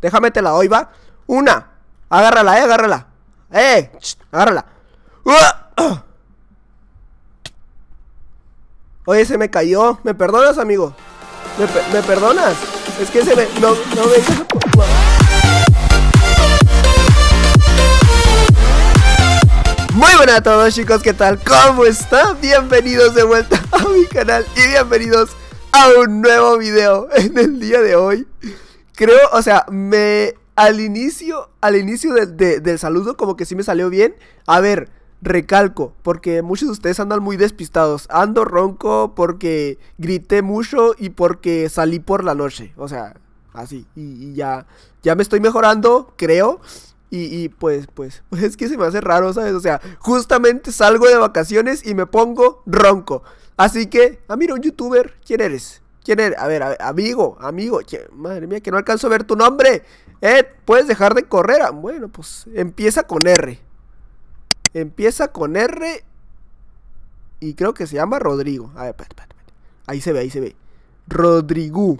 Déjame te la doy, va. Una. Agárrala, eh, agárrala. Eh, agárrala. Uh. Oye, se me cayó. ¿Me perdonas, amigo? ¿Me, me perdonas? Es que se me... No, no me... Muy buenas a todos chicos, ¿qué tal? ¿Cómo están? Bienvenidos de vuelta a mi canal y bienvenidos a un nuevo video en el día de hoy creo, o sea, me. Al inicio, al inicio del saludo, como que sí me salió bien. A ver, recalco, porque muchos de ustedes andan muy despistados. Ando ronco porque grité mucho y porque salí por la noche. O sea, así. Y, ya, ya me estoy mejorando, creo. Y, pues, pues, es que se me hace raro, ¿sabes? O sea, justamente salgo de vacaciones y me pongo ronco. Así que, a mira, un youtuber, ¿quién eres? ¿Quién A ver, amigo, amigo. Madre mía, que no alcanzo a ver tu nombre. Ed, ¿puedes dejar de correr? Ah, bueno, pues empieza con R. Empieza con R. Y creo que se llama Rodrigo. A ver, espérate, espérate. Ahí se ve, ahí se ve. Rodrigo.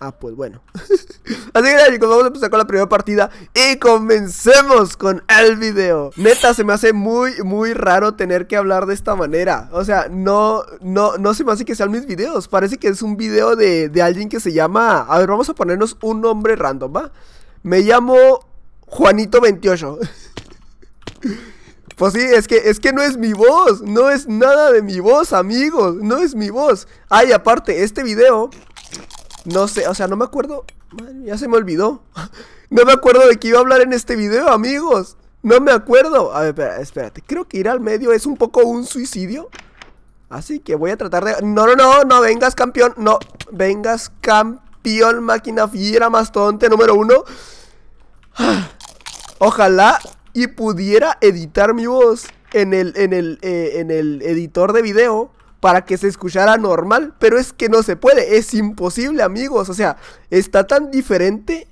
Ah, pues bueno. Así que chicos, vamos a empezar con la primera partida y comencemos con el video. Neta, se me hace muy, muy raro tener que hablar de esta manera. O sea, no, no, no se me hace que sean mis videos. Parece que es un video de, de alguien que se llama... A ver, vamos a ponernos un nombre random, ¿va? Me llamo Juanito28. Pues sí, es que, es que no es mi voz, no es nada de mi voz, amigos, no es mi voz. Ay, aparte, este video no sé, o sea, no me acuerdo. ya se me olvidó. no me acuerdo de qué iba a hablar en este video, amigos. No me acuerdo. A ver, espérate, espérate. Creo que ir al medio es un poco un suicidio. Así que voy a tratar de... No, no, no, no vengas campeón. No, vengas campeón, máquina fiera, tonte, número uno. Ojalá y pudiera editar mi voz en el, en el, eh, en el editor de video para que se escuchara normal, pero es que no se puede, es imposible, amigos, o sea, está tan diferente.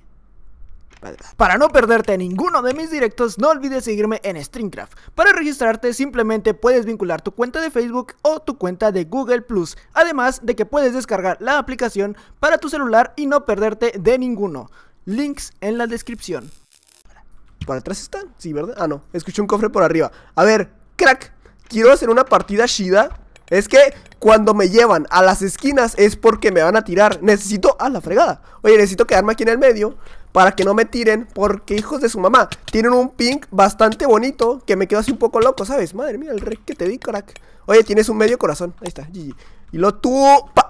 Para no perderte ninguno de mis directos, no olvides seguirme en Streamcraft. Para registrarte, simplemente puedes vincular tu cuenta de Facebook o tu cuenta de Google Plus, además de que puedes descargar la aplicación para tu celular y no perderte de ninguno. Links en la descripción. ¿Para atrás están? Sí, ¿verdad? Ah, no. Escuché un cofre por arriba. A ver, crack. Quiero hacer una partida Shida es que cuando me llevan a las esquinas es porque me van a tirar. Necesito... ¡Ah, la fregada! Oye, necesito quedarme aquí en el medio para que no me tiren porque hijos de su mamá tienen un pink bastante bonito que me quedo así un poco loco, ¿sabes? Madre mía, el rey que te di, crack. Oye, tienes un medio corazón. Ahí está, GG. Y lo tú... ¡Pa!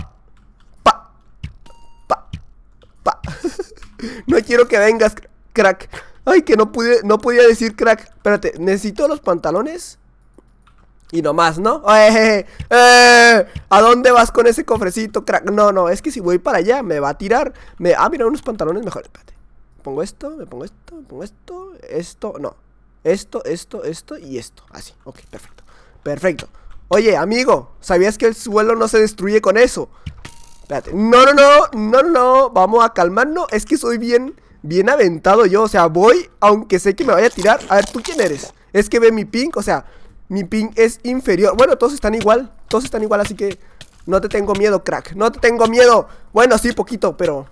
¡Pa! ¡Pa! ¡Pa! no quiero que vengas, crack. Ay, que no pude, no podía decir crack. Espérate, necesito los pantalones y nomás, ¿no? Eh, eh, ¡Eh, eh! ¿A dónde vas con ese cofrecito, crack? No, no, es que si voy para allá me va a tirar. Me... Ah, mira, unos pantalones mejores. Espérate. pongo esto, me pongo esto, me pongo esto, esto, no. Esto, esto, esto y esto. Así, ok, perfecto. Perfecto. Oye, amigo, ¿sabías que el suelo no se destruye con eso? Espérate. No, no, no, no, no, no. Vamos a calmarnos. Es que soy bien, bien aventado yo. O sea, voy, aunque sé que me vaya a tirar. A ver, ¿tú quién eres? Es que ve mi pink, o sea. Mi ping es inferior Bueno, todos están igual Todos están igual, así que no te tengo miedo, crack No te tengo miedo Bueno, sí, poquito, pero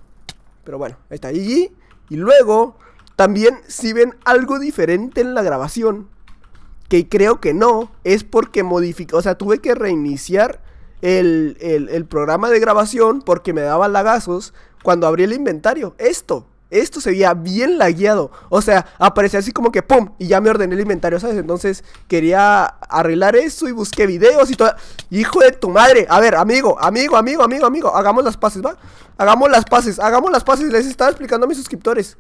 Pero bueno, ahí está Y, y luego También si ven algo diferente en la grabación Que creo que no Es porque modificó O sea, tuve que reiniciar el, el, el programa de grabación Porque me daba lagazos Cuando abrí el inventario Esto esto se veía bien lagueado. O sea, aparecía así como que ¡pum! Y ya me ordené el inventario, ¿sabes? Entonces quería arreglar eso y busqué videos y todo. ¡Hijo de tu madre! A ver, amigo, amigo, amigo, amigo, amigo. Hagamos las pases, ¿va? Hagamos las pases, hagamos las pases Les estaba explicando a mis suscriptores.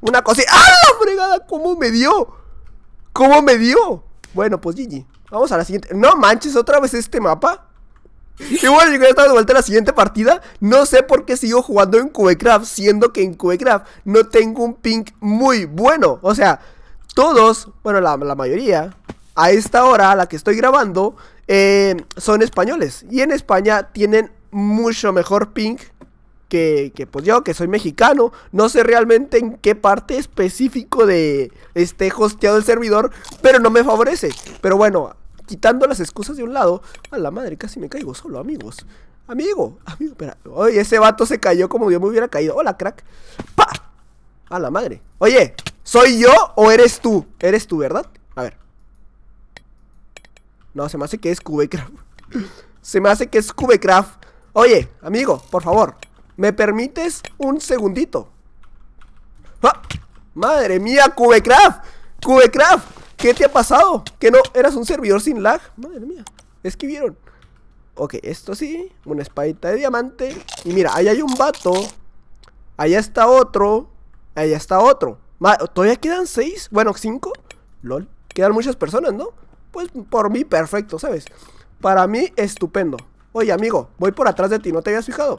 Una cosa. ¡Ah, la fregada! ¿Cómo me dio? ¿Cómo me dio? Bueno, pues GG. Vamos a la siguiente. No manches, otra vez este mapa. Y bueno, chicos, ya de vuelta a la siguiente partida. No sé por qué sigo jugando en Cubecraft, siendo que en Cubecraft no tengo un ping muy bueno. O sea, todos, bueno, la, mayoría, a esta hora, a la que estoy grabando, eh, son españoles. Y en España tienen mucho mejor ping que, que, pues yo, que soy mexicano, no sé realmente en qué parte específico de este hosteado el servidor, pero no me favorece. Pero bueno, quitando las excusas de un lado. A la madre, casi me caigo solo, amigos. Amigo, amigo, espera. Oye, ese vato se cayó como yo me hubiera caído. Hola, crack. ¡Pa! A la madre. Oye, ¿soy yo o eres tú? Eres tú, ¿verdad? A ver. No, se me hace que es Cubecraft. se me hace que es Cubecraft. Oye, amigo, por favor. ¿Me permites un segundito? Ah, ¡Madre mía, Cubecraft! ¡Cubecraft! ¿Qué te ha pasado? ¿Que no eras un servidor sin lag? Madre mía, es que vieron Ok, esto sí, una espadita de diamante Y mira, ahí hay un vato Allá está otro Allá está otro Todavía quedan seis, bueno, cinco LOL, quedan muchas personas, ¿no? Pues por mí perfecto, ¿sabes? Para mí, estupendo Oye, amigo, voy por atrás de ti, ¿no te habías fijado?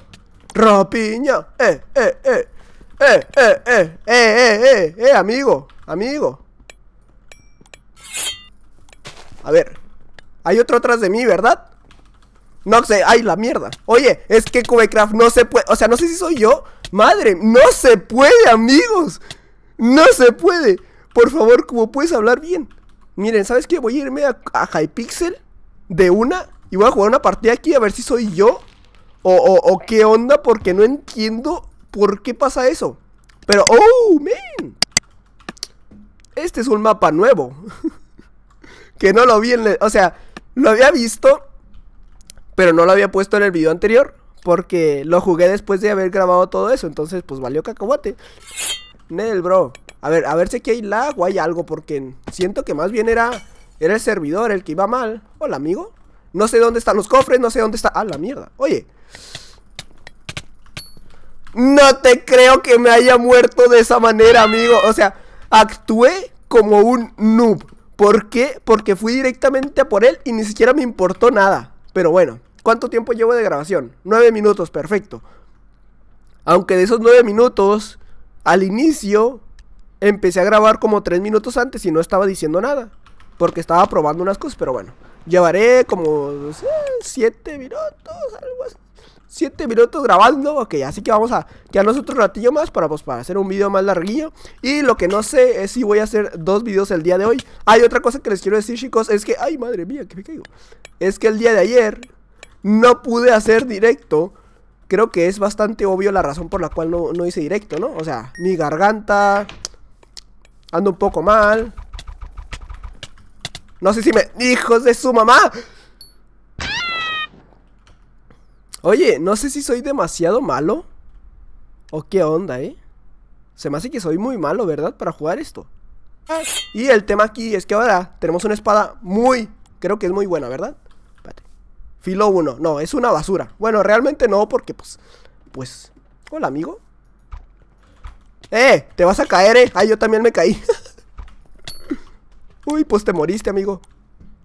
Rapiña, eh, eh, eh Eh, eh, eh, eh, eh, eh, eh amigo Amigo, a ver. Hay otro atrás de mí, ¿verdad? No sé, ay, la mierda. Oye, es que Cubecraft no se puede. O sea, no sé si soy yo. Madre, no se puede, amigos. No se puede. Por favor, ¿cómo puedes hablar bien? Miren, ¿sabes qué? Voy a irme a, Hypixel de una y voy a jugar una partida aquí a ver si soy yo o, o qué onda porque no entiendo por qué pasa eso. Pero, oh, man. Este es un mapa nuevo. que no lo vi en el, O sea, lo había visto, pero no lo había puesto en el video anterior. Porque lo jugué después de haber grabado todo eso. Entonces, pues valió cacahuate. Nel, bro. A ver, a ver si aquí hay lag o hay algo. Porque siento que más bien era, era el servidor el que iba mal. Hola, amigo. No sé dónde están los cofres, no sé dónde está. ¡Ah, la mierda! Oye. No te creo que me haya muerto de esa manera, amigo. O sea, actué como un noob. ¿Por qué? Porque fui directamente a por él y ni siquiera me importó nada. Pero bueno, ¿cuánto tiempo llevo de grabación? Nueve minutos, perfecto. Aunque de esos nueve minutos, al inicio, empecé a grabar como tres minutos antes y no estaba diciendo nada. Porque estaba probando unas cosas, pero bueno. Llevaré como siete minutos, algo así. 7 minutos grabando. Ok, así que vamos a quedarnos otro ratillo más para, pues, para hacer un video más larguillo. Y lo que no sé es si voy a hacer dos videos el día de hoy. Hay otra cosa que les quiero decir, chicos, es que... ¡Ay, madre mía, que me caigo! Es que el día de ayer no pude hacer directo. Creo que es bastante obvio la razón por la cual no, no hice directo, ¿no? O sea, mi garganta... Ando un poco mal. No sé si me... ¡Hijos de su mamá! Oye, no sé si soy demasiado malo. O qué onda, ¿eh? Se me hace que soy muy malo, ¿verdad? Para jugar esto. Y el tema aquí es que ahora tenemos una espada muy... Creo que es muy buena, ¿verdad? Filo 1. No, es una basura. Bueno, realmente no, porque pues... Pues... Hola, amigo. ¡Eh! Te vas a caer, ¿eh? Ay, yo también me caí. Uy, pues te moriste, amigo.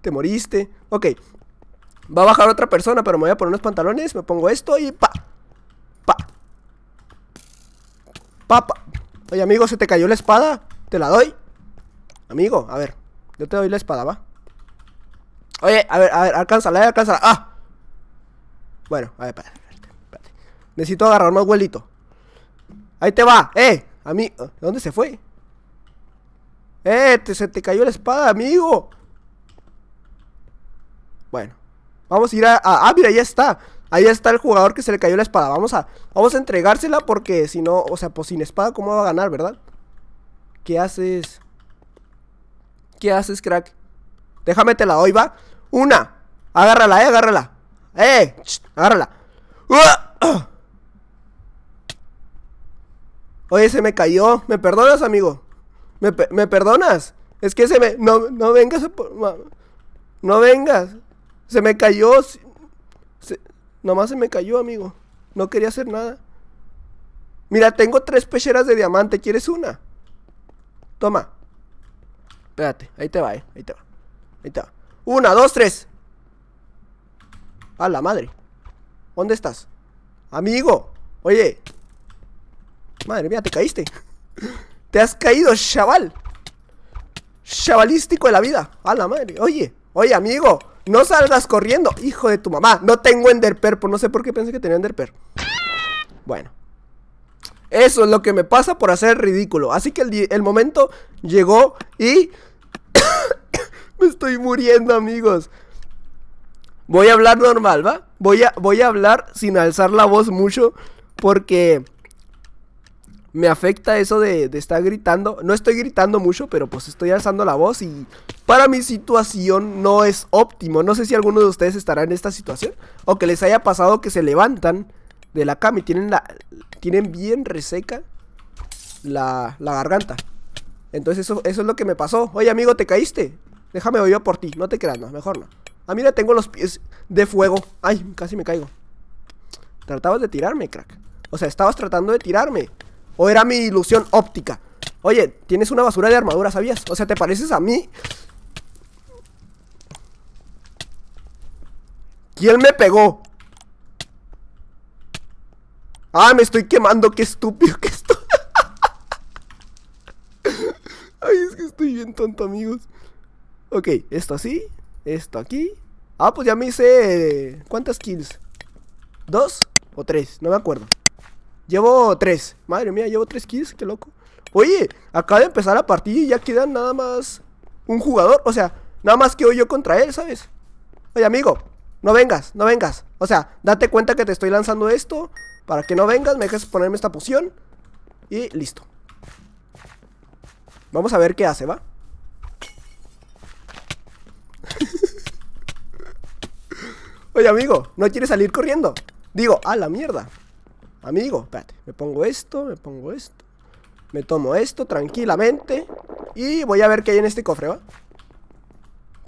Te moriste. Ok, Va a bajar otra persona, pero me voy a poner unos pantalones, me pongo esto y pa. Pa. Pa, Oye, amigo, se te cayó la espada. Te la doy. Amigo, a ver. Yo te doy la espada, va. Oye, a ver, a ver, alcánzala, eh, alcánzala. ¡Ah! Bueno, a ver, espérate, Necesito agarrar más abuelito Ahí te va, eh. A mí, ¿dónde se fue? Eh, se te cayó la espada, amigo. Bueno, Vamos a ir a, Ah, mira, ahí está. Ahí está el jugador que se le cayó la espada. Vamos a, vamos a entregársela porque si no, o sea, pues sin espada, ¿cómo va a ganar, verdad? ¿Qué haces? ¿Qué haces, crack? Déjame te la doy, va. Una. Agárrala, eh, agárrala. Eh, agárrala. Oye, se me cayó. ¿Me perdonas, amigo? ¿Me, ¿Me, perdonas? Es que se me... No, no vengas No vengas. Se me cayó. nomás se me cayó, amigo. No quería hacer nada. Mira, tengo tres pecheras de diamante. ¿Quieres una? Toma. Espérate, ahí te va, eh. Ahí te va. Ahí te va. Una, dos, tres. A la madre. ¿Dónde estás? Amigo. Oye. Madre mía, te caíste. Te has caído, chaval. Chavalístico de la vida. A la madre. Oye. Oye, amigo. No salgas corriendo, hijo de tu mamá. No tengo enderper, por no sé por qué pensé que tenía enderper. Bueno. Eso es lo que me pasa por hacer ridículo. Así que el, momento llegó y... me estoy muriendo, amigos. Voy a hablar normal, ¿va? Voy a, voy a hablar sin alzar la voz mucho porque me afecta eso de, estar gritando. No estoy gritando mucho, pero pues estoy alzando la voz y para mi situación no es óptimo. No sé si alguno de ustedes estará en esta situación o que les haya pasado que se levantan de la cama y tienen, la, tienen bien reseca la, garganta. Entonces eso, es lo que me pasó. Oye amigo, ¿te caíste? Déjame oír por ti. No te creas, no, mejor no. A mí le tengo los pies de fuego. Ay, casi me caigo. Tratabas de tirarme, crack. O sea, estabas tratando de tirarme. ¿O era mi ilusión óptica? Oye, tienes una basura de armadura, ¿sabías? O sea, ¿te pareces a mí? ¿Quién me pegó? Ah, me estoy quemando, qué estúpido que estoy. Ay, es que estoy bien tonto, amigos. Ok, esto así, esto aquí. Ah, pues ya me hice... Eh, ¿Cuántas kills? ¿Dos o tres? No me acuerdo. Llevo tres. Madre mía, llevo tres kills, qué loco. Oye, acaba de empezar la partida y ya quedan nada más un jugador. O sea, nada más que hoy yo contra él, ¿sabes? Oye, amigo, no vengas, no vengas. O sea, date cuenta que te estoy lanzando esto. Para que no vengas, me dejes ponerme esta poción. Y listo. Vamos a ver qué hace, ¿va? Oye, amigo, no quiere salir corriendo. Digo, a la mierda amigo, espérate, me pongo esto, me pongo esto, me tomo esto tranquilamente y voy a ver qué hay en este cofre, ¿va?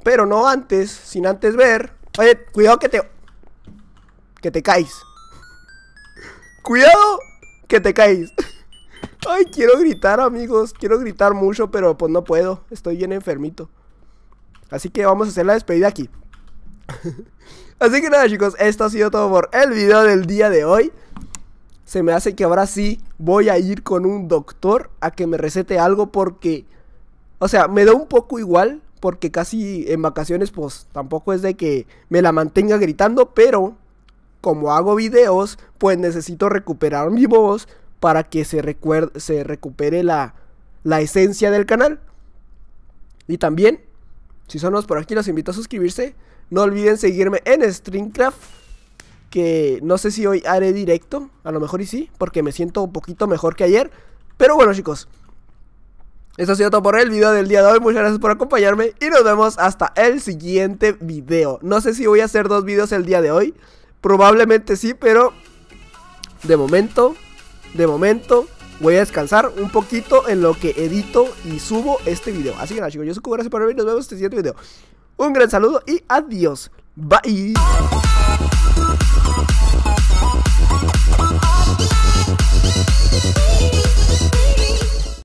Pero no antes, sin antes ver. Oye, cuidado que te... Que te caes. Cuidado que te caes. Ay, quiero gritar, amigos. Quiero gritar mucho, pero pues no puedo. Estoy bien enfermito. Así que vamos a hacer la despedida aquí. Así que nada, chicos. Esto ha sido todo por el video del día de hoy se me hace que ahora sí voy a ir con un doctor a que me recete algo porque, o sea, me da un poco igual porque casi en vacaciones pues tampoco es de que me la mantenga gritando, pero como hago videos pues necesito recuperar mi voz para que se, recuerde, se recupere la, la esencia del canal. Y también, si son los por aquí, los invito a suscribirse. No olviden seguirme en Streamcraft que no sé si hoy haré directo, a lo mejor y sí, porque me siento un poquito mejor que ayer. Pero bueno chicos, eso ha sido todo por el video del día de hoy, muchas gracias por acompañarme y nos vemos hasta el siguiente video. No sé si voy a hacer dos videos el día de hoy, probablemente sí, pero de momento, de momento voy a descansar un poquito en lo que edito y subo este video. Así que nada chicos, yo soy Cuba, gracias por ver. nos vemos en el siguiente video. Un gran saludo y adiós. Bye.